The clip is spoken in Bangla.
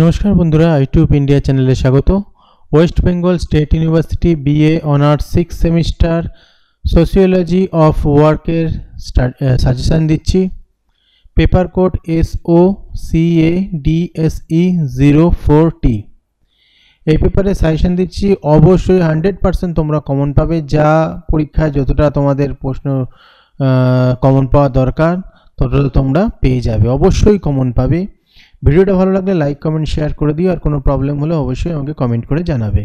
নমস্কার বন্ধুরা ইউটিউব ইন্ডিয়া চ্যানেলে স্বাগত West Bengal State University BA honours six semester sociology of ওয়ার্কের সাজেশান দিচ্ছি paper code S O C A D S E zero four T এই পেপারে সাজেশান দিচ্ছি অবশ্যই হান্ড্রেড পারসেন্ট তোমরা কমন পাবে যা পরীক্ষায় যতটা তোমাদের প্রশ্ন কমন পাওয়া দরকার ততটা তোমরা পেয়ে যাবে অবশ্যই কমন পাবে ভিডিওটা ভালো লাগলে লাইক কমেন্ট শেয়ার করে দিও আর কোনো প্রবলেম হলে অবশ্যই আমাকে কমেন্ট করে জানাবে